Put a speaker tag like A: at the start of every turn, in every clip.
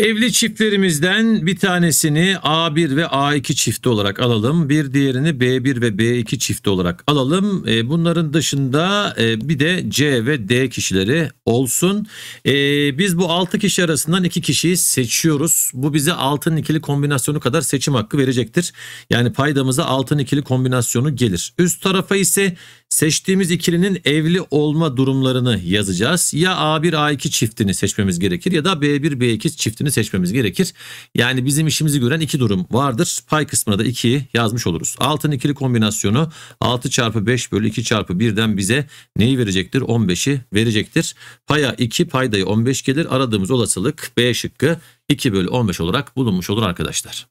A: Evli çiftlerimizden bir tanesini A1 ve A2 çifti olarak alalım. Bir diğerini B1 ve B2 çifti olarak alalım. E, bunların dışında e, bir de C ve D kişileri olsun. E, biz bu 6 kişi arasından 2 kişiyi seçiyoruz. Bu bize altın ikili kombinasyonu kadar seçim hakkı verecektir. Yani paydamıza altın ikili kombinasyonu gelir. Üst tarafa ise Seçtiğimiz ikilinin evli olma durumlarını yazacağız. Ya A1 A2 çiftini seçmemiz gerekir ya da B1 B2 çiftini seçmemiz gerekir. Yani bizim işimizi gören iki durum vardır. Pay kısmına da 2'yi yazmış oluruz. Altın ikili kombinasyonu 6 çarpı 5 bölü 2 çarpı 1'den bize neyi verecektir? 15'i verecektir. Paya 2 paydayı 15 gelir. Aradığımız olasılık B şıkkı 2 bölü 15 olarak bulunmuş olur arkadaşlar.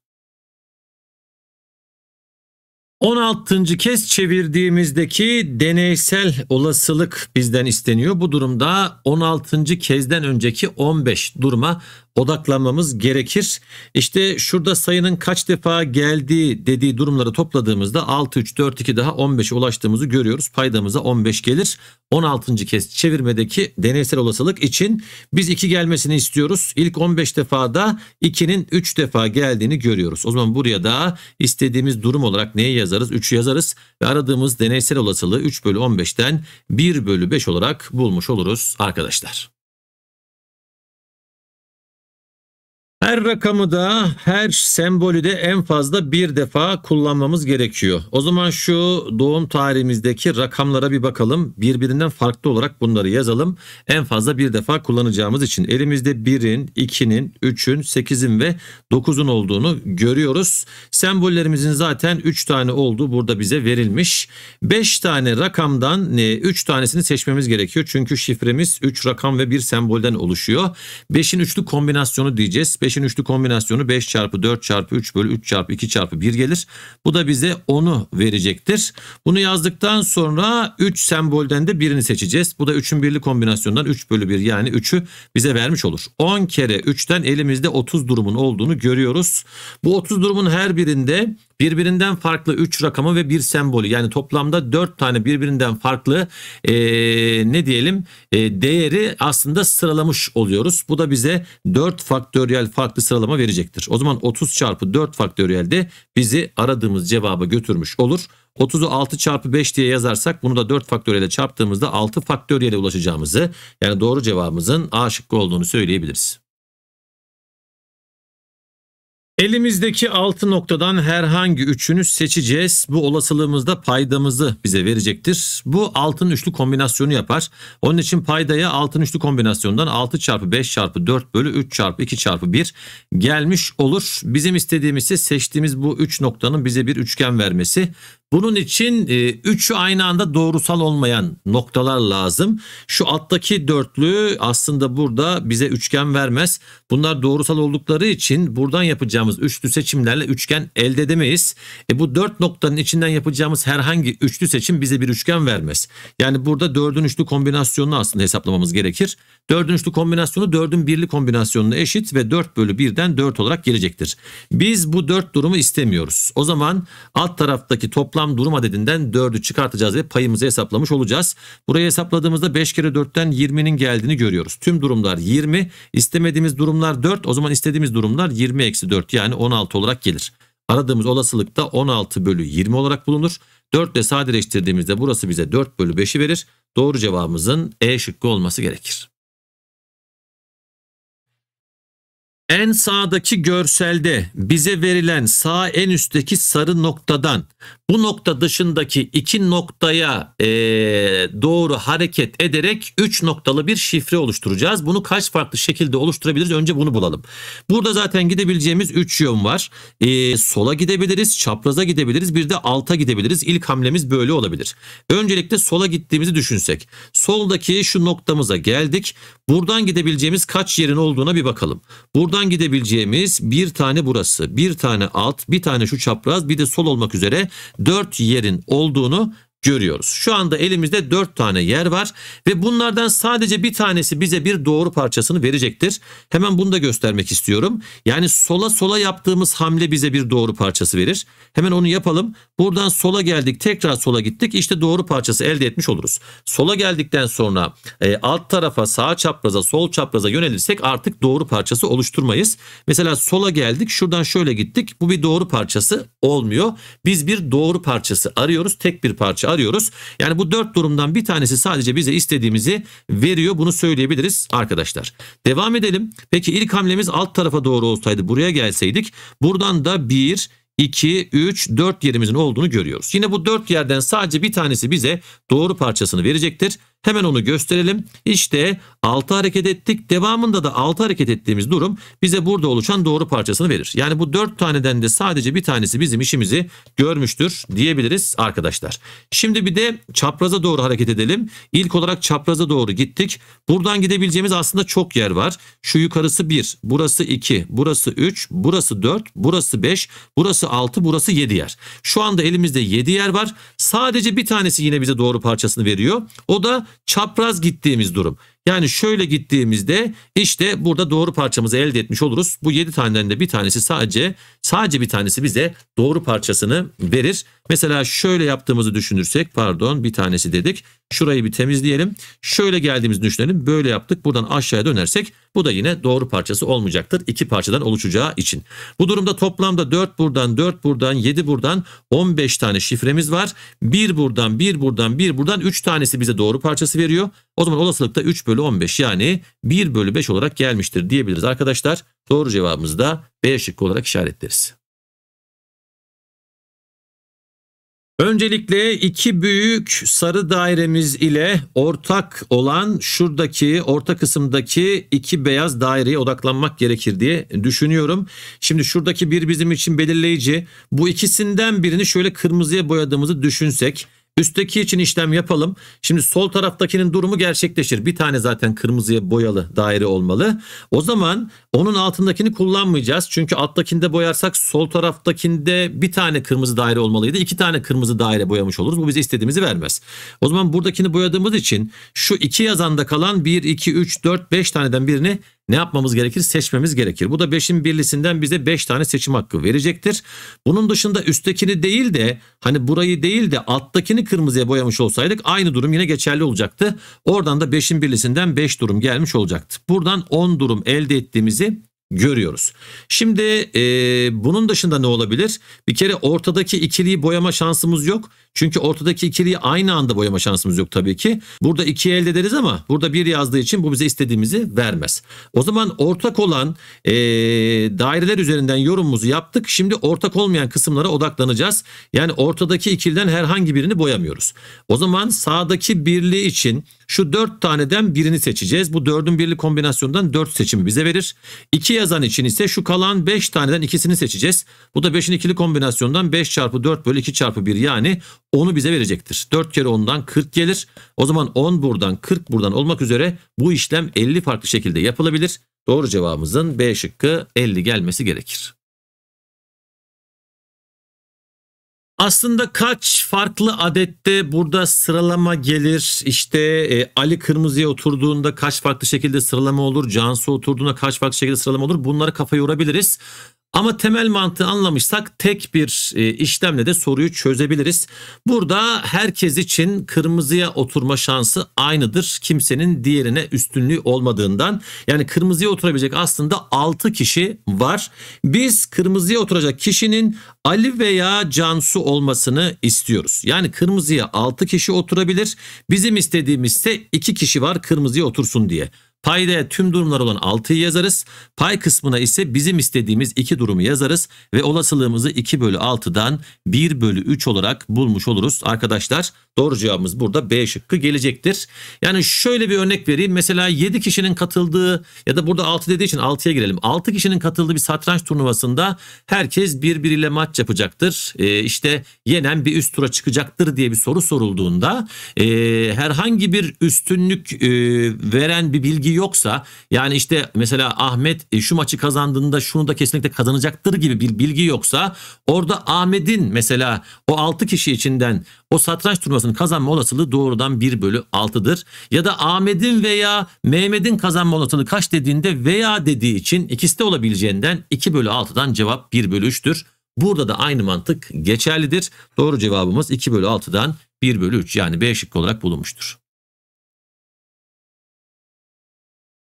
B: 16. kez çevirdiğimizdeki
A: deneysel olasılık bizden isteniyor. Bu durumda 16. kezden önceki 15 duruma odaklanmamız gerekir. İşte şurada sayının kaç defa geldiği dediği durumları topladığımızda 6 3 4 2 daha 15'e ulaştığımızı görüyoruz. Paydamıza 15 gelir. 16. kez çevirmedeki deneysel olasılık için biz 2 gelmesini istiyoruz. İlk 15 defada 2'nin 3 defa geldiğini görüyoruz. O zaman buraya da istediğimiz durum olarak neyi yazarız? 3'ü yazarız ve aradığımız deneysel olasılığı 3 bölü 15'ten 1 bölü 5 olarak bulmuş oluruz arkadaşlar.
B: Her rakamı da her sembolü de
A: en fazla bir defa kullanmamız gerekiyor. O zaman şu doğum tarihimizdeki rakamlara bir bakalım. Birbirinden farklı olarak bunları yazalım. En fazla bir defa kullanacağımız için elimizde 1'in, 2'nin, 3'ün, 8'in ve 9'un olduğunu görüyoruz. Sembollerimizin zaten 3 tane olduğu burada bize verilmiş. 5 tane rakamdan 3 tanesini seçmemiz gerekiyor. Çünkü şifremiz 3 rakam ve 1 sembolden oluşuyor. 5'in üçlü kombinasyonu diyeceğiz. 5'in 5'in üçlü kombinasyonu 5 çarpı 4 çarpı 3 bölü 3 çarpı 2 çarpı 1 gelir. Bu da bize 10'u verecektir. Bunu yazdıktan sonra 3 sembolden de birini seçeceğiz. Bu da 3'ün birli kombinasyonundan 3 bölü 1 yani 3'ü bize vermiş olur. 10 kere 3'ten elimizde 30 durumun olduğunu görüyoruz. Bu 30 durumun her birinde birbirinden farklı 3 rakamı ve bir sembolü yani toplamda 4 tane birbirinden farklı e, ne diyelim e, değeri aslında sıralamış oluyoruz. Bu da bize 4 faktöriyel farklı sıralama verecektir. O zaman 30 çarpı 4 faktöriyel de bizi aradığımız cevaba götürmüş olur. 30'u 6 çarpı 5 diye yazarsak bunu da 4 faktöriyele çarptığımızda 6 faktöriyele ulaşacağımızı yani doğru cevabımızın A şıkkı
B: olduğunu söyleyebiliriz. Elimizdeki 6
A: noktadan herhangi üçünü seçeceğiz. Bu olasılığımızda paydamızı bize verecektir. Bu altın üçlü kombinasyonu yapar. Onun için paydaya altın üçlü kombinasyondan 6 çarpı 5 çarpı 4 bölü 3 çarpı 2 çarpı 1 gelmiş olur. Bizim istediğimiz ise seçtiğimiz bu 3 noktanın bize bir üçgen vermesi. Bunun için e, üçü aynı anda doğrusal olmayan noktalar lazım. Şu alttaki dörtlü aslında burada bize üçgen vermez. Bunlar doğrusal oldukları için buradan yapacağımız üçlü seçimlerle üçgen elde edemeyiz. E, bu dört noktanın içinden yapacağımız herhangi üçlü seçim bize bir üçgen vermez. Yani burada dördün üçlü kombinasyonunu aslında hesaplamamız gerekir. Dördün üçlü kombinasyonu dördün birli kombinasyonuna eşit ve dört bölü birden dört olarak gelecektir. Biz bu dört durumu istemiyoruz. O zaman alt taraftaki toplam toplam durum adedinden 4'ü çıkartacağız ve payımızı hesaplamış olacağız. Burayı hesapladığımızda 5 kere 4'ten 20'nin geldiğini görüyoruz. Tüm durumlar 20, istemediğimiz durumlar 4 o zaman istediğimiz durumlar 20 eksi 4 yani 16 olarak gelir. Aradığımız olasılıkta 16 bölü 20 olarak bulunur. 4 ile sadeleştirdiğimizde burası bize 4 bölü 5'i verir. Doğru cevabımızın E şıkkı olması gerekir. En sağdaki görselde bize verilen sağ en üstteki sarı noktadan bu nokta dışındaki iki noktaya e, doğru hareket ederek üç noktalı bir şifre oluşturacağız. Bunu kaç farklı şekilde oluşturabiliriz? Önce bunu bulalım. Burada zaten gidebileceğimiz üç yön var. E, sola gidebiliriz, çapraza gidebiliriz, bir de alta gidebiliriz. İlk hamlemiz böyle olabilir. Öncelikle sola gittiğimizi düşünsek. Soldaki şu noktamıza geldik. Buradan gidebileceğimiz kaç yerin olduğuna bir bakalım. Buradan Buradan gidebileceğimiz bir tane burası, bir tane alt, bir tane şu çapraz, bir de sol olmak üzere dört yerin olduğunu görüyoruz. Şu anda elimizde 4 tane yer var ve bunlardan sadece bir tanesi bize bir doğru parçasını verecektir. Hemen bunu da göstermek istiyorum. Yani sola sola yaptığımız hamle bize bir doğru parçası verir. Hemen onu yapalım. Buradan sola geldik tekrar sola gittik İşte doğru parçası elde etmiş oluruz. Sola geldikten sonra e, alt tarafa sağ çapraza sol çapraza yönelirsek artık doğru parçası oluşturmayız. Mesela sola geldik şuradan şöyle gittik bu bir doğru parçası olmuyor. Biz bir doğru parçası arıyoruz tek bir parça arıyoruz. Yani bu dört durumdan bir tanesi sadece bize istediğimizi veriyor. Bunu söyleyebiliriz arkadaşlar. Devam edelim. Peki ilk hamlemiz alt tarafa doğru olsaydı buraya gelseydik. Buradan da bir, 2, 3, 4 yerimizin olduğunu görüyoruz. Yine bu 4 yerden sadece bir tanesi bize doğru parçasını verecektir. Hemen onu gösterelim. İşte 6 hareket ettik. Devamında da 6 hareket ettiğimiz durum bize burada oluşan doğru parçasını verir. Yani bu 4 taneden de sadece bir tanesi bizim işimizi görmüştür diyebiliriz arkadaşlar. Şimdi bir de çapraza doğru hareket edelim. İlk olarak çapraza doğru gittik. Buradan gidebileceğimiz aslında çok yer var. Şu yukarısı 1, burası 2, burası 3, burası 4, burası 5, burası 6, burası 7 yer. Şu anda elimizde 7 yer var. Sadece bir tanesi yine bize doğru parçasını veriyor. O da çapraz gittiğimiz durum. Yani şöyle gittiğimizde işte burada doğru parçamızı elde etmiş oluruz. Bu 7 taneden de bir tanesi sadece sadece bir tanesi bize doğru parçasını verir. Mesela şöyle yaptığımızı düşünürsek pardon bir tanesi dedik. Şurayı bir temizleyelim. Şöyle geldiğimizi düşünelim. Böyle yaptık. Buradan aşağıya dönersek bu da yine doğru parçası olmayacaktır. İki parçadan oluşacağı için. Bu durumda toplamda 4 buradan, 4 buradan, 7 buradan 15 tane şifremiz var. 1 buradan, 1 buradan, 1 buradan 3 tanesi bize doğru parçası veriyor. O zaman olasılıkta 3 bölü 15 yani 1 bölü 5 olarak gelmiştir diyebiliriz arkadaşlar. Doğru cevabımız da B şıkkı olarak işaretleriz.
B: Öncelikle iki büyük sarı
A: dairemiz ile ortak olan şuradaki orta kısımdaki iki beyaz daireye odaklanmak gerekir diye düşünüyorum. Şimdi şuradaki bir bizim için belirleyici. Bu ikisinden birini şöyle kırmızıya boyadığımızı düşünsek. Üstteki için işlem yapalım. Şimdi sol taraftakinin durumu gerçekleşir. Bir tane zaten kırmızıya boyalı daire olmalı. O zaman onun altındakini kullanmayacağız. Çünkü alttakinde boyarsak sol taraftakinde bir tane kırmızı daire olmalıydı. İki tane kırmızı daire boyamış oluruz. Bu bize istediğimizi vermez. O zaman buradakini boyadığımız için şu iki yazanda kalan 1, 2, 3, 4, 5 taneden birini ne yapmamız gerekir? Seçmemiz gerekir. Bu da 5'in birlisinden bize 5 tane seçim hakkı verecektir. Bunun dışında üsttekini değil de hani burayı değil de alttakini kırmızıya boyamış olsaydık aynı durum yine geçerli olacaktı. Oradan da 5'in birlisinden 5 durum gelmiş olacaktı. Buradan 10 durum elde ettiğimizi görüyoruz. Şimdi e, bunun dışında ne olabilir? Bir kere ortadaki ikiliyi boyama şansımız yok. Çünkü ortadaki ikiliyi aynı anda boyama şansımız yok tabii ki. Burada iki elde ederiz ama burada bir yazdığı için bu bize istediğimizi vermez. O zaman ortak olan e, daireler üzerinden yorumumuzu yaptık. Şimdi ortak olmayan kısımlara odaklanacağız. Yani ortadaki ikiliden herhangi birini boyamıyoruz. O zaman sağdaki birliği için şu 4 taneden birini seçeceğiz. Bu dördün birli kombinasyonundan dört seçimi bize verir. İki yazan için ise şu kalan 5 taneden ikisini seçeceğiz. Bu da beşin ikili kombinasyonundan beş çarpı dört bölü iki çarpı bir yani onu bize verecektir. 4 kere 10'dan 40 gelir. O zaman 10 buradan 40 buradan olmak üzere bu işlem 50 farklı şekilde yapılabilir. Doğru cevabımızın B şıkkı 50 gelmesi gerekir. Aslında kaç farklı adette burada sıralama gelir? İşte e, Ali Kırmızı'ya oturduğunda kaç farklı şekilde sıralama olur? Cansu oturduğunda kaç farklı şekilde sıralama olur? Bunları kafa yorabiliriz. Ama temel mantığı anlamışsak tek bir e, işlemle de soruyu çözebiliriz. Burada herkes için kırmızıya oturma şansı aynıdır. Kimsenin diğerine üstünlüğü olmadığından. Yani kırmızıya oturabilecek aslında 6 kişi var. Biz kırmızıya oturacak kişinin Ali veya Cansu olmasını istiyoruz. Yani kırmızıya 6 kişi oturabilir. Bizim istediğimiz ise 2 kişi var kırmızıya otursun diye. Payda tüm durumlar olan 6'yı yazarız. Pay kısmına ise bizim istediğimiz 2 durumu yazarız ve olasılığımızı 2 bölü 6'dan 1 bölü 3 olarak bulmuş oluruz. Arkadaşlar doğru cevabımız burada B şıkkı gelecektir. Yani şöyle bir örnek vereyim. Mesela 7 kişinin katıldığı ya da burada 6 dediği için 6'ya girelim. 6 kişinin katıldığı bir satranç turnuvasında herkes birbiriyle maç yapacaktır. Ee, işte yenen bir üst tura çıkacaktır diye bir soru sorulduğunda e, herhangi bir üstünlük e, veren bir bilgi bilgi yoksa yani işte mesela Ahmet e, şu maçı kazandığında şunu da kesinlikle kazanacaktır gibi bir bilgi yoksa orada Ahmet'in mesela o 6 kişi içinden o satranç turnuvasını kazanma olasılığı doğrudan 1 bölü 6'dır. Ya da Ahmet'in veya Mehmet'in kazanma olasılığı kaç dediğinde veya dediği için ikisi de olabileceğinden 2 bölü 6'dan cevap 1 bölü 3'tür. Burada da aynı mantık geçerlidir. Doğru cevabımız 2 bölü 6'dan 1 bölü 3 yani B şıkkı
B: olarak bulunmuştur.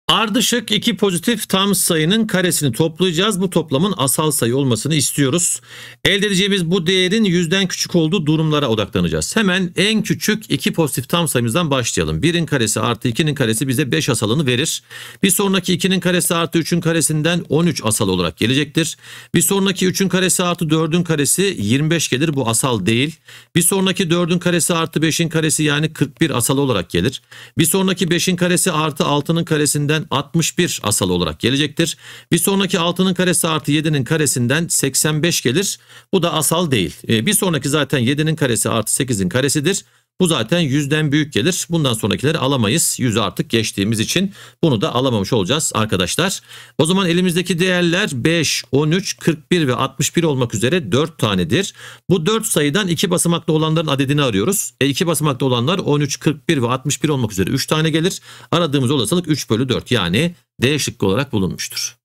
B: Ardışık iki
A: pozitif tam sayının karesini toplayacağız. Bu toplamın asal sayı olmasını istiyoruz. Elde edeceğimiz bu değerin yüzden küçük olduğu durumlara odaklanacağız. Hemen en küçük iki pozitif tam sayımızdan başlayalım. Birin karesi artı ikinin karesi bize 5 asalını verir. Bir sonraki ikinin karesi artı 3'ün karesinden 13 asal olarak gelecektir. Bir sonraki 3'ün karesi artı 4'ün karesi 25 gelir. Bu asal değil. Bir sonraki 4'ün karesi artı 5'in karesi yani 41 asal olarak gelir. Bir sonraki 5'in karesi artı 6'nın karesinden karesinden 61 asal olarak gelecektir. Bir sonraki 6'nın karesi artı 7'nin karesinden 85 gelir. Bu da asal değil. Ee, bir sonraki zaten 7'nin karesi artı 8'in karesidir. Bu zaten yüzden büyük gelir. Bundan sonrakileri alamayız. Yüzü artık geçtiğimiz için bunu da alamamış olacağız arkadaşlar. O zaman elimizdeki değerler 5, 13, 41 ve 61 olmak üzere 4 tanedir. Bu 4 sayıdan 2 basamaklı olanların adedini arıyoruz. E 2 basamaklı olanlar 13, 41 ve 61 olmak üzere 3 tane gelir. Aradığımız olasılık 3 bölü 4 yani D şıkkı
B: olarak bulunmuştur.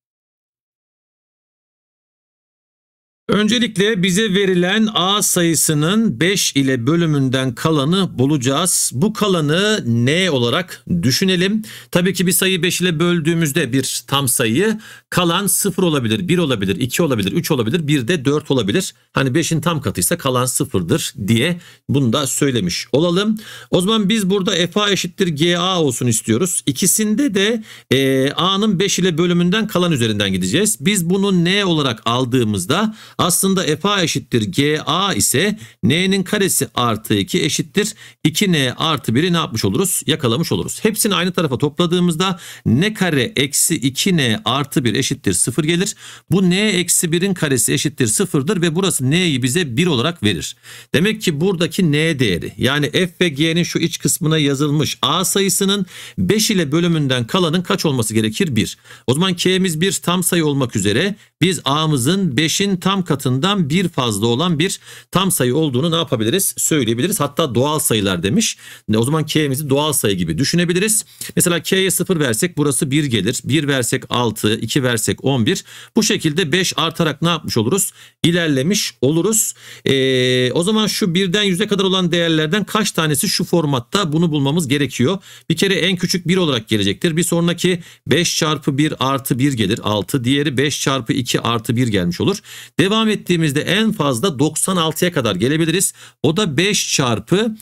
B: Öncelikle
A: bize verilen A sayısının 5 ile bölümünden kalanı bulacağız. Bu kalanı N olarak düşünelim. Tabii ki bir sayı 5 ile böldüğümüzde bir tam sayı kalan 0 olabilir, 1 olabilir, 2 olabilir, 3 olabilir, bir de 4 olabilir. Hani 5'in tam katıysa kalan 0'dır diye bunu da söylemiş olalım. O zaman biz burada FA eşittir GA olsun istiyoruz. İkisinde de e, A'nın 5 ile bölümünden kalan üzerinden gideceğiz. Biz bunu N olarak aldığımızda aslında f eşittir g a ise n'nin karesi artı 2 eşittir 2n artı 1'i ne yapmış oluruz? Yakalamış oluruz. Hepsini aynı tarafa topladığımızda n kare eksi 2n artı 1 eşittir 0 gelir. Bu n eksi 1'in karesi eşittir 0'dır ve burası n'yi bize 1 olarak verir. Demek ki buradaki n değeri yani f ve g'nin şu iç kısmına yazılmış a sayısının 5 ile bölümünden kalanın kaç olması gerekir? 1. O zaman k'miz 1 tam sayı olmak üzere biz a'mızın 5'in tam katından bir fazla olan bir tam sayı olduğunu ne yapabiliriz? Söyleyebiliriz. Hatta doğal sayılar demiş. O zaman k'mizi doğal sayı gibi düşünebiliriz. Mesela k'ye 0 versek burası 1 gelir. 1 versek 6, 2 versek 11. Bu şekilde 5 artarak ne yapmış oluruz? İlerlemiş oluruz. Ee, o zaman şu 1'den 100'e kadar olan değerlerden kaç tanesi şu formatta bunu bulmamız gerekiyor. Bir kere en küçük 1 olarak gelecektir. Bir sonraki 5 çarpı 1 artı 1 gelir 6. Diğeri 5 çarpı 2 artı 1 gelmiş olur. Devam devam ettiğimizde en fazla 96'ya kadar gelebiliriz. O da 5 çarpı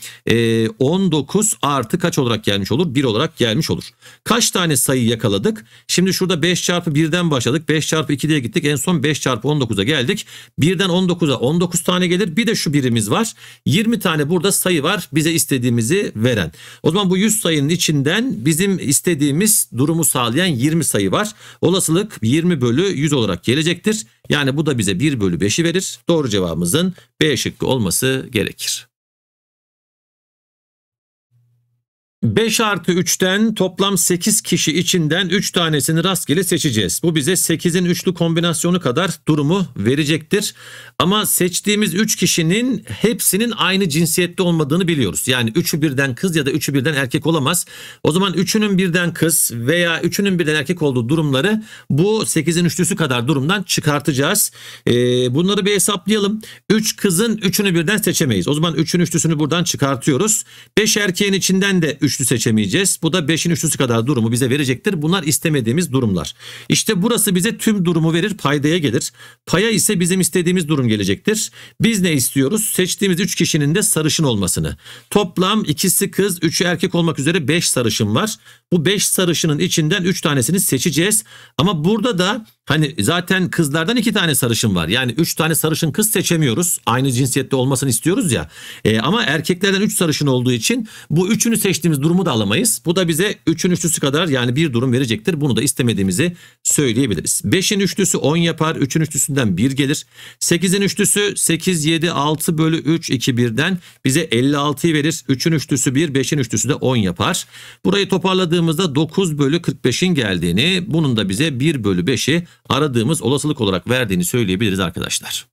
A: 19 e, artı kaç olarak gelmiş olur? 1 olarak gelmiş olur. Kaç tane sayı yakaladık? Şimdi şurada 5 çarpı 1'den başladık. 5 çarpı 2 diye gittik. En son 5 çarpı 19'a geldik. 1'den 19'a 19 tane gelir. Bir de şu birimiz var. 20 tane burada sayı var. Bize istediğimizi veren. O zaman bu 100 sayının içinden bizim istediğimiz durumu sağlayan 20 sayı var. Olasılık 20 bölü 100 olarak gelecektir. Yani bu da bize 1 bölü 5'i verir. Doğru cevabımızın B şıkkı olması gerekir. 5 artı 3'ten toplam 8 kişi içinden 3 tanesini rastgele seçeceğiz. Bu bize 8'in üçlü kombinasyonu kadar durumu verecektir. Ama seçtiğimiz 3 kişinin hepsinin aynı cinsiyette olmadığını biliyoruz. Yani 3'ü birden kız ya da 3'ü birden erkek olamaz. O zaman 3'ünün birden kız veya 3'ünün birden erkek olduğu durumları bu 8'in üçlüsü kadar durumdan çıkartacağız. Ee, bunları bir hesaplayalım. 3 kızın 3'ünü birden seçemeyiz. O zaman 3'ün üçlüsünü buradan çıkartıyoruz. 5 erkeğin içinden de 3 üçlü seçemeyeceğiz. Bu da 5'in üçlüsü kadar durumu bize verecektir. Bunlar istemediğimiz durumlar. İşte burası bize tüm durumu verir paydaya gelir. Paya ise bizim istediğimiz durum gelecektir. Biz ne istiyoruz? Seçtiğimiz 3 kişinin de sarışın olmasını. Toplam ikisi kız 3'ü erkek olmak üzere 5 sarışın var. Bu 5 sarışının içinden 3 tanesini seçeceğiz. Ama burada da Hani zaten kızlardan iki tane sarışın var. Yani üç tane sarışın kız seçemiyoruz. Aynı cinsiyette olmasını istiyoruz ya. E, ama erkeklerden üç sarışın olduğu için bu üçünü seçtiğimiz durumu da alamayız. Bu da bize üçün üçlüsü kadar yani bir durum verecektir. Bunu da istemediğimizi söyleyebiliriz. Beşin üçlüsü on yapar. Üçün üçlüsünden bir gelir. Sekizin üçlüsü sekiz yedi altı bölü üç iki birden bize elli altıyı verir. Üçün üçlüsü bir, beşin üçlüsü de on yapar. Burayı toparladığımızda dokuz bölü kırk beşin geldiğini bunun da bize bir bölü beşi aradığımız olasılık olarak verdiğini söyleyebiliriz arkadaşlar.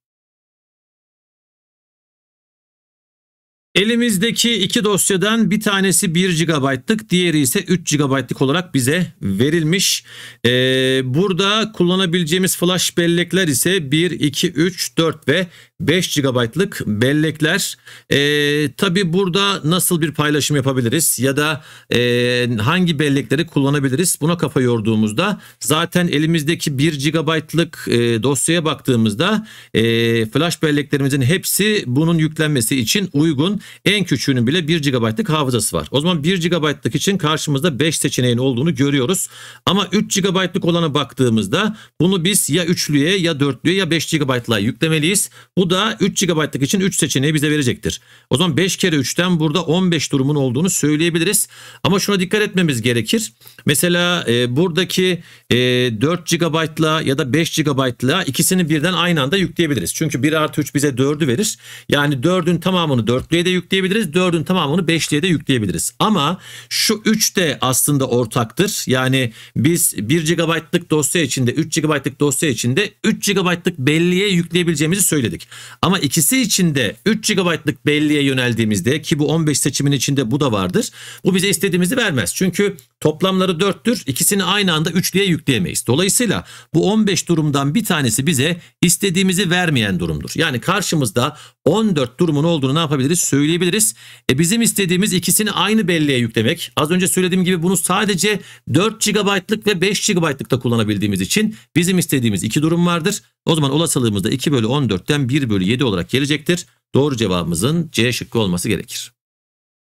B: Elimizdeki iki dosyadan bir
A: tanesi 1 GB'lık diğeri ise 3 GB'lık olarak bize verilmiş. Ee, burada kullanabileceğimiz flash bellekler ise 1, 2, 3, 4 ve 5 GB'lık bellekler. E, Tabi burada nasıl bir paylaşım yapabiliriz ya da e, hangi bellekleri kullanabiliriz buna kafa yorduğumuzda zaten elimizdeki 1 GB'lık e, dosyaya baktığımızda e, flash belleklerimizin hepsi bunun yüklenmesi için uygun. En küçüğünün bile 1 GB'lık hafızası var. O zaman 1 GB'lık için karşımızda 5 seçeneğin olduğunu görüyoruz. Ama 3 GB'lık olana baktığımızda bunu biz ya üçlüye ya dörtlüye ya 5 GB'la yüklemeliyiz. Bu bu da 3 GB'lık için 3 seçeneği bize verecektir. O zaman 5 kere 3'ten burada 15 durumun olduğunu söyleyebiliriz. Ama şuna dikkat etmemiz gerekir. Mesela e, buradaki e, 4 GB'la ya da 5 GB'la ikisini birden aynı anda yükleyebiliriz. Çünkü 1 artı 3 bize 4'ü verir. Yani 4'ün tamamını 4'lüye de yükleyebiliriz. 4'ün tamamını 5'liye de yükleyebiliriz. Ama şu 3 de aslında ortaktır. Yani biz 1 GB'lık dosya içinde 3 GB'lık dosya içinde 3 GB'lık belleğe yükleyebileceğimizi söyledik. Ama ikisi içinde 3 GB'lık belleğe yöneldiğimizde ki bu 15 seçimin içinde bu da vardır. Bu bize istediğimizi vermez. Çünkü toplamları 4'tür. İkisini aynı anda üçlüye yükleyemeyiz. Dolayısıyla bu 15 durumdan bir tanesi bize istediğimizi vermeyen durumdur. Yani karşımızda 14 durumun olduğunu ne yapabiliriz? Söyleyebiliriz. E bizim istediğimiz ikisini aynı belleğe yüklemek. Az önce söylediğim gibi bunu sadece 4 GB'lık ve 5 GB'lık da kullanabildiğimiz için bizim istediğimiz iki durum vardır. O zaman olasılığımızda 2 bölü 14'ten 1 1 bölü 7 olarak gelecektir. Doğru cevabımızın C şıkkı olması gerekir.